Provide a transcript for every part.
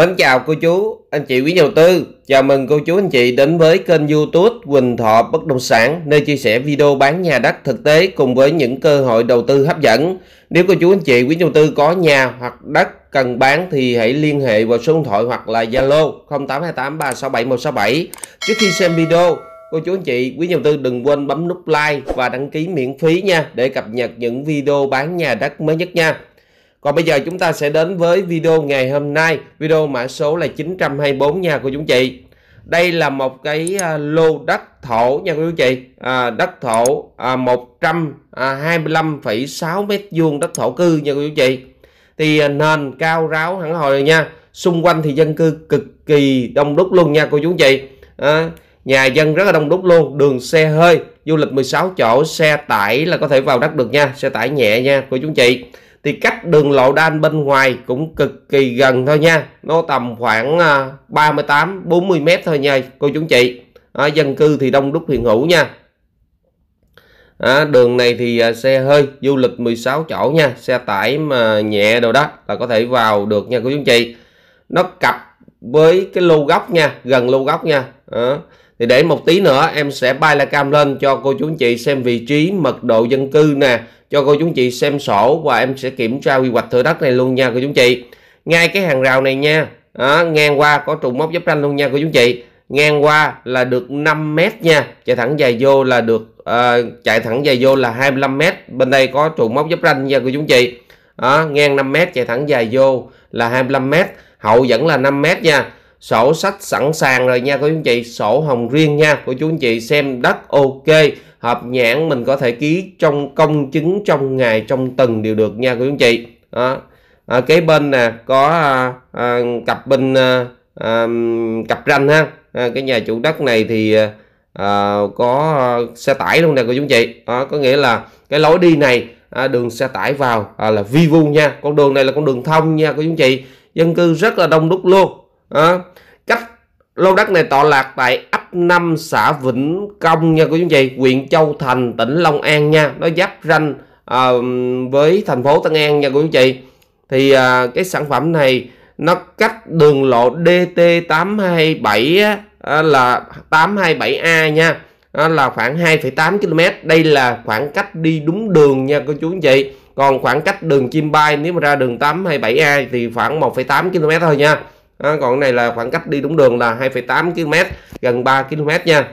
Mến chào cô chú, anh chị quý đầu tư. Chào mừng cô chú anh chị đến với kênh YouTube Quỳnh Thọ Bất động sản nơi chia sẻ video bán nhà đất thực tế cùng với những cơ hội đầu tư hấp dẫn. Nếu cô chú anh chị quý đầu tư có nhà hoặc đất cần bán thì hãy liên hệ vào số điện thoại hoặc là Zalo 0828 367 167. Trước khi xem video, cô chú anh chị quý đầu tư đừng quên bấm nút like và đăng ký miễn phí nha để cập nhật những video bán nhà đất mới nhất nha. Còn bây giờ chúng ta sẽ đến với video ngày hôm nay, video mã số là 924 nha cô chú chị. Đây là một cái à, lô đất thổ nha cô chú chị, à, đất thổ à, 125,6 m2 đất thổ cư nha cô chú chị. Thì à, nền cao ráo hẳn hồi nha, xung quanh thì dân cư cực kỳ đông đúc luôn nha cô chú chị. À, nhà dân rất là đông đúc luôn, đường xe hơi, du lịch 16 chỗ, xe tải là có thể vào đất được nha, xe tải nhẹ nha cô chú chị thì cách đường lộ đan bên ngoài cũng cực kỳ gần thôi nha nó tầm khoảng 38 à, 40 mét thôi nha cô chú chị à, dân cư thì đông đúc hiện hữu nha à, đường này thì à, xe hơi du lịch 16 chỗ nha xe tải mà nhẹ đồ đó là có thể vào được nha cô chú chị nó cặp với cái lô góc nha gần lô góc nha à, thì để một tí nữa em sẽ bay la cam lên cho cô chú anh chị xem vị trí mật độ dân cư nè cho cô chú anh chị xem sổ và em sẽ kiểm tra quy hoạch thửa đất này luôn nha cô chú anh chị ngay cái hàng rào này nha đó, ngang qua có trụ móc giáp ranh luôn nha cô chú anh chị ngang qua là được 5 mét nha chạy thẳng dài vô là được uh, chạy thẳng dài vô là 25 mét bên đây có trụ móc giáp ranh nha cô chú anh chị đó, ngang 5 mét chạy thẳng dài vô là 25 mét hậu vẫn là 5 mét nha sổ sách sẵn sàng rồi nha cô chú anh chị sổ hồng riêng nha cô chú anh chị xem đất ok hợp nhãn mình có thể ký trong công chứng trong ngày trong tuần đều được nha cô chú anh chị đó à, kế bên nè có à, à, cặp bên à, à, cặp ranh ha à, cái nhà chủ đất này thì à, à có à, xe tải luôn nè cô chú anh chị à, có nghĩa là cái lối đi này à, đường xe tải vào à, là vi vu nha con đường này là con đường thông nha cô chú anh chị dân cư rất là đông đúc luôn à, cách lô đất này tọa lạc tại ấp 5 xã Vĩnh Công nha của anh chị huyện Châu Thành tỉnh Long An nha nó giáp ranh à, với thành phố Tân An nha của anh chị thì à, cái sản phẩm này nó cách đường lộ DT827 á, là 827A nha đó là khoảng 2,8 km đây là khoảng cách đi đúng đường nha cô chú anh chị còn khoảng cách đường chim bay nếu mà ra đường 827A thì khoảng 1,8 km thôi nha à, còn này là khoảng cách đi đúng đường là 2,8 km gần 3 km nha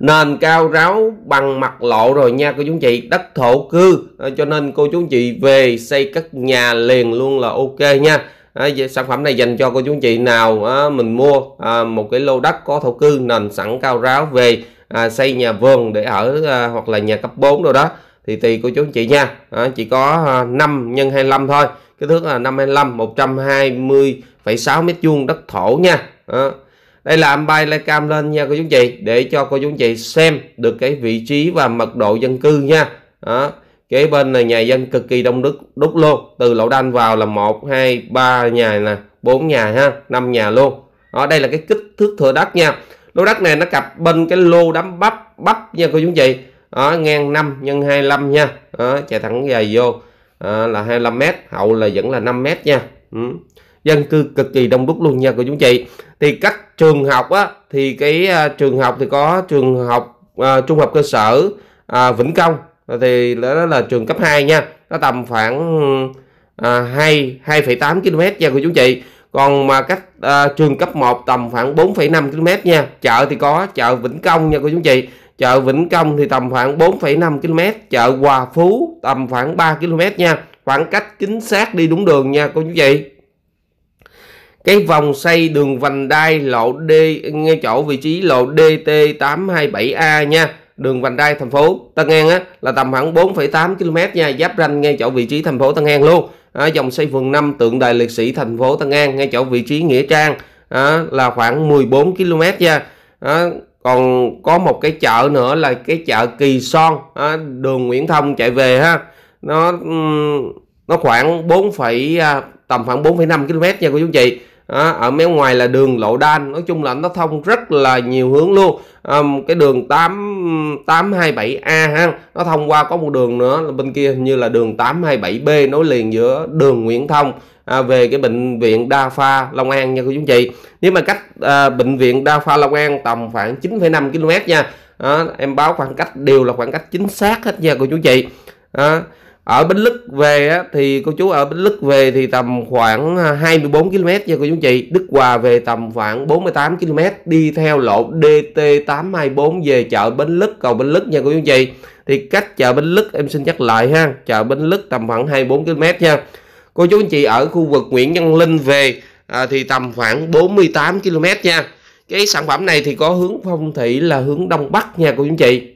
nền cao ráo bằng mặt lộ rồi nha cô chú chị đất thổ cư à, cho nên cô chú chị về xây cất nhà liền luôn là ok nha À, sản phẩm này dành cho cô chú chị nào à, mình mua à, một cái lô đất có thổ cư nền sẵn cao ráo về à, xây nhà vườn để ở à, hoặc là nhà cấp 4 rồi đó thì tùy cô chú anh chị nha à, chỉ có 5 x 25 thôi kích thước là 525 120,6 mét vuông đất thổ nha à, đây là bay lai cam lên nha cô chú anh chị để cho cô chú anh chị xem được cái vị trí và mật độ dân cư nha à, kế bên là nhà dân cực kỳ đông đúc đúc luôn từ lậu đanh vào là một hai ba nhà nè bốn nhà ha năm nhà luôn ở đây là cái kích thước thửa đất nha lô đất này nó cặp bên cái lô đám bắp bắp nha cô chú anh chị đó, ngang 5 nhân 25 nha đó, chạy thẳng dài vô à, là 25 m hậu là vẫn là 5 m nha ừ. dân cư cực kỳ đông đúc luôn nha cô chú chị thì cách trường học á thì cái uh, trường học thì có trường học uh, trung học cơ sở uh, Vĩnh Công thì đó là trường cấp 2 nha nó tầm khoảng à, 2 2,8 km nha cô chú chị còn mà cách à, trường cấp 1 tầm khoảng 4,5 km nha chợ thì có chợ Vĩnh Công nha cô chú chị chợ Vĩnh Công thì tầm khoảng 4,5 km chợ Hòa Phú tầm khoảng 3 km nha khoảng cách chính xác đi đúng đường nha cô chú chị cái vòng xây đường vành đai lộ D ngay chỗ vị trí lộ DT827A nha đường vành đai thành phố Tân An á, là tầm khoảng 4,8 km nha giáp ranh ngay chỗ vị trí thành phố Tân An luôn à, dòng xây phường 5 tượng đài liệt sĩ thành phố Tân An ngay chỗ vị trí Nghĩa Trang à, là khoảng 14 km nha à, còn có một cái chợ nữa là cái chợ Kỳ Son à, đường Nguyễn Thông chạy về ha nó nó khoảng 4, à, tầm khoảng 4,5 km nha cô chú chị à, ở mé ngoài là đường lộ đan nói chung là nó thông rất là nhiều hướng luôn à, cái đường 8 827A ha nó thông qua có một đường nữa là bên kia như là đường 827B nối liền giữa đường Nguyễn Thông à, về cái bệnh viện đa khoa Long An nha cô chú chị nếu mà cách à, bệnh viện đa khoa Long An tầm khoảng 9,5 km nha à, em báo khoảng cách đều là khoảng cách chính xác hết nha cô chú chị à, ở Bến Lức về á, thì cô chú ở Bến Lức về thì tầm khoảng 24 à, km nha cô chú chị Đức Hòa về tầm khoảng 48 km đi theo lộ DT824 về chợ Bến Lức cầu Bến Lức nha cô chú chị thì cách chợ Bến Lức em xin nhắc lại ha chợ Bến Lức tầm khoảng 24 km nha cô chú anh chị ở khu vực Nguyễn Văn Linh về à, thì tầm khoảng 48 km nha cái sản phẩm này thì có hướng phong thủy là hướng đông bắc nha cô chú chị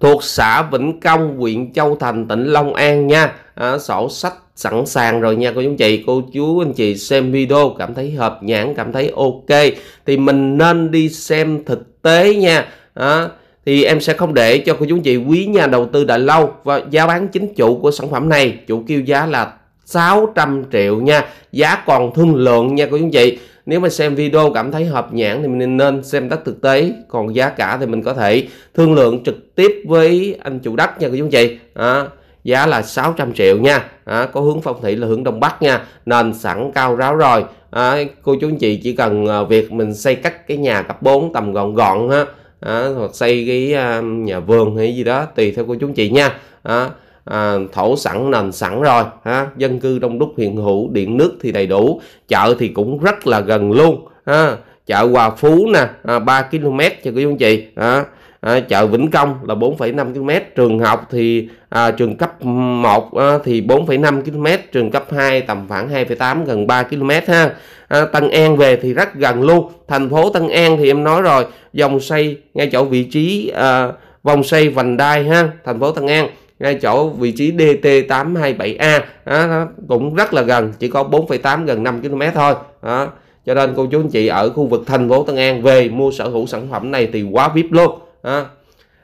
thuộc xã Vĩnh Công, huyện Châu Thành, tỉnh Long An nha. À, sổ sách sẵn sàng rồi nha cô chú anh chị, cô chú anh chị xem video cảm thấy hợp nhãn, cảm thấy ok thì mình nên đi xem thực tế nha. À, thì em sẽ không để cho cô chú anh chị quý nhà đầu tư đã lâu và giá bán chính chủ của sản phẩm này chủ kêu giá là 600 triệu nha giá còn thương lượng nha cô chú anh chị nếu mà xem video cảm thấy hợp nhãn thì mình nên xem đất thực tế còn giá cả thì mình có thể thương lượng trực tiếp với anh chủ đất nha cô chú anh chị à, giá là 600 triệu nha à, có hướng phong thủy là hướng đông bắc nha nền sẵn cao ráo rồi à, cô chú anh chị chỉ cần ờ, việc mình xây cắt cái nhà cấp 4 tầm gọn gọn ha à, hoặc xây cái ờ, nhà vườn hay gì đó tùy theo cô chú anh chị nha à, à, thổ sẵn nền sẵn rồi ha dân cư đông đúc hiện hữu điện nước thì đầy đủ chợ thì cũng rất là gần luôn ha chợ Hòa Phú nè à, 3 km cho quý anh chị à, à, chợ Vĩnh Công là 4,5 km trường học thì à, trường cấp 1 à, thì 4,5 km trường cấp 2 tầm khoảng 2,8 gần 3 km ha à, Tân An về thì rất gần luôn thành phố Tân An thì em nói rồi dòng xây ngay chỗ vị trí à, vòng xây vành đai ha thành phố Tân An ngay chỗ vị trí DT827A à, nó cũng rất là gần chỉ có 4,8 gần 5 km thôi đó. cho nên cô chú anh chị ở khu vực thành phố Tân An về mua sở hữu sản phẩm này thì quá vip luôn đó.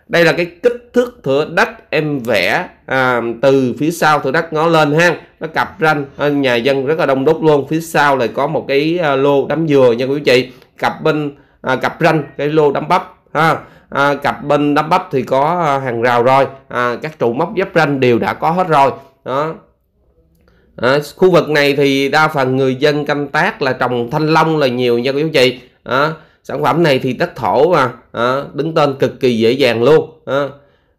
đây là cái kích thước thửa đất em vẽ à, từ phía sau thửa đất ngó lên ha nó cặp ranh à, nhà dân rất là đông đúc luôn phía sau lại có một cái à, lô đám dừa nha quý chị cặp bên à, cặp ranh cái lô đám bắp ha à, cặp bên đắp bắp thì có à, hàng rào rồi à, các trụ móc giáp ranh đều đã có hết rồi đó à, khu vực này thì đa phần người dân canh tác là trồng thanh long là nhiều nha quý anh chị à, sản phẩm này thì đất thổ mà à, đứng tên cực kỳ dễ dàng luôn à,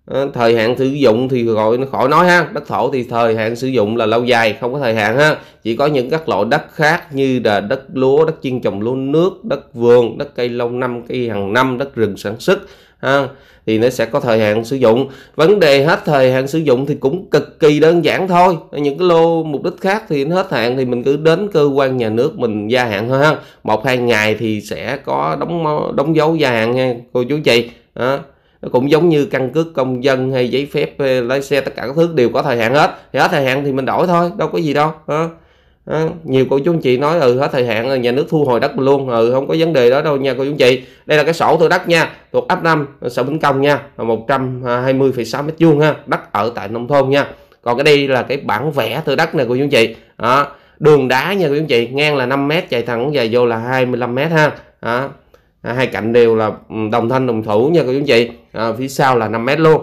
Ờ, thời hạn sử dụng thì gọi nó khỏi nói ha đất thổ thì thời hạn sử dụng là lâu dài không có thời hạn ha chỉ có những các loại đất khác như là đất lúa đất chuyên trồng lúa nước đất vườn đất cây lâu năm cây hàng năm đất rừng sản xuất ha thì nó sẽ có thời hạn sử dụng vấn đề hết thời hạn sử dụng thì cũng cực kỳ đơn giản thôi những cái lô mục đích khác thì nó hết hạn thì mình cứ đến cơ quan nhà nước mình gia hạn thôi ha một hai ngày thì sẽ có đóng đóng dấu gia hạn nha cô chú chị đó nó cũng giống như căn cước công dân hay giấy phép ờ, lái xe tất cả các thứ đều có thời hạn hết thì hết thời hạn thì mình đổi thôi đâu có gì đâu ha ờ. À, ờ, nhiều cô chú anh chị nói ừ hết thời hạn nhà nước thu hồi đất luôn ừ không có vấn đề đó đâu nha cô chú anh chị đây là cái sổ thửa đất nha thuộc ấp 5 xã Vĩnh Công nha 120,6 à, mét vuông ha đất ở tại nông thôn nha còn cái đây là cái bản vẽ thửa đất này cô chú anh chị à, đường đá nha cô chú anh chị ngang là 5 mét chạy thẳng dài vô là 25 mét ha À. À, hai cạnh đều là ừ, đồng thanh đồng thủ nha cô chú anh chị à, phía sau là 5 mét luôn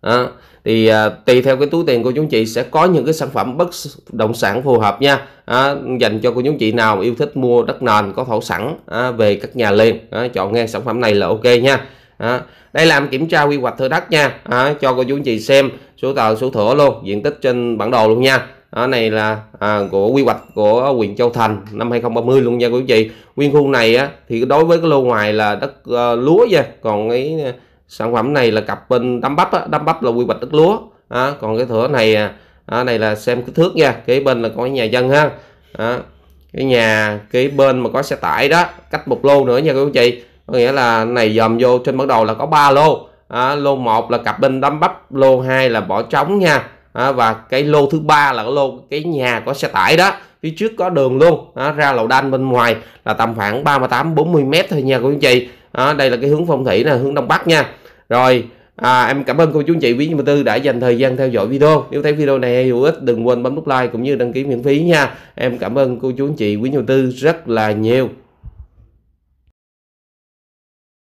à, thì à, tùy theo cái túi tiền của chúng chị sẽ có những cái sản phẩm bất động sản phù hợp nha à, dành cho cô chú chị nào yêu thích mua đất nền có thổ sẵn à, về các nhà liền à, chọn ngay sản phẩm này là ok nha à, đây làm kiểm tra quy hoạch thửa đất nha à, cho cô chú chị xem số tờ số thửa luôn diện tích trên bản đồ luôn nha đó này là à, của quy hoạch của quyền Châu Thành năm 2030 luôn nha quý vị nguyên khu này á, thì đối với cái lô ngoài là đất uh, lúa nha còn cái ờ, sản phẩm này là cặp bên đám bắp á. đám bắp là quy hoạch đất lúa à, còn cái thửa này à, này là xem kích thước nha cái bên là có nhà dân ha à, cái nhà cái bên mà có xe tải đó cách một lô nữa nha quý vị có nghĩa là này dòm vô trên bắt đầu là có ba lô à, lô 1 là cặp bên đám bắp lô 2 là bỏ trống nha à, và cái lô thứ ba là cái lô cái nhà có xe tải đó phía trước có đường luôn à, ra lầu đan bên ngoài là tầm khoảng 38 40 m thôi nha cô chú chị à, đây là cái hướng phong thủy là hướng đông bắc nha rồi À, em cảm ơn cô chú anh chị quý nhân tư đã dành thời gian theo dõi video. Nếu thấy video này hữu ích đừng quên bấm nút like cũng như đăng ký miễn phí nha. Em cảm ơn cô chú anh chị quý nhân tư rất là nhiều.